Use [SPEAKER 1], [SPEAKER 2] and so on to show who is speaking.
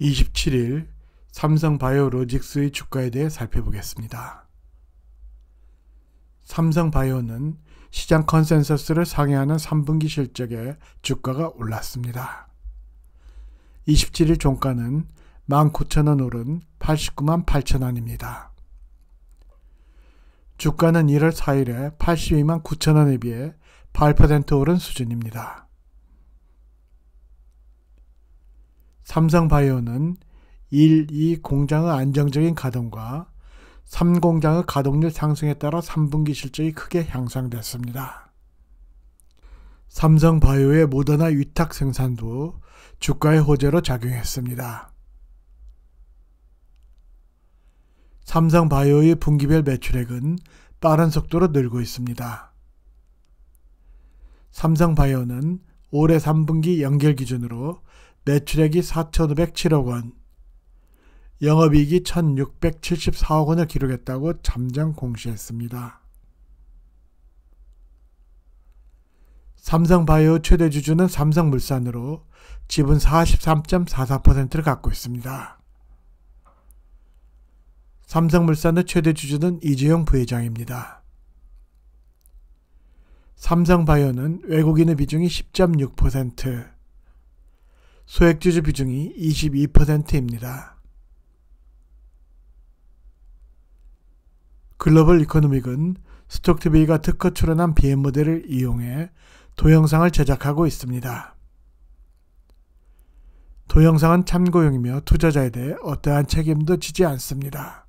[SPEAKER 1] 27일 삼성바이오로직스의 주가에 대해 살펴보겠습니다. 삼성바이오는 시장 컨센서스를 상회하는 3분기 실적에 주가가 올랐습니다. 27일 종가는 19,000원 오른 89만 8천원입니다. 주가는 1월 4일에 82만 9천원에 비해 8% 오른 수준입니다. 삼성바이오는 1, 2 공장의 안정적인 가동과 3 공장의 가동률 상승에 따라 3분기 실적이 크게 향상됐습니다. 삼성바이오의 모더나 위탁 생산도 주가의 호재로 작용했습니다. 삼성바이오의 분기별 매출액은 빠른 속도로 늘고 있습니다. 삼성바이오는 올해 3분기 연결 기준으로 매출액이 4,507억 원, 영업이익이 1,674억 원을 기록했다고 잠정 공시했습니다. 삼성바이오 최대 주주는 삼성물산으로 지분 43.44%를 갖고 있습니다. 삼성물산의 최대 주주는 이재용 부회장입니다. 삼성바이오는 외국인의 비중이 10.6%, 소액주주 비중이 22%입니다. 글로벌 이코노믹은 스톡TV가 특허 출원한 비 m 모델을 이용해 도영상을 제작하고 있습니다. 도영상은 참고용이며 투자자에 대해 어떠한 책임도 지지 않습니다.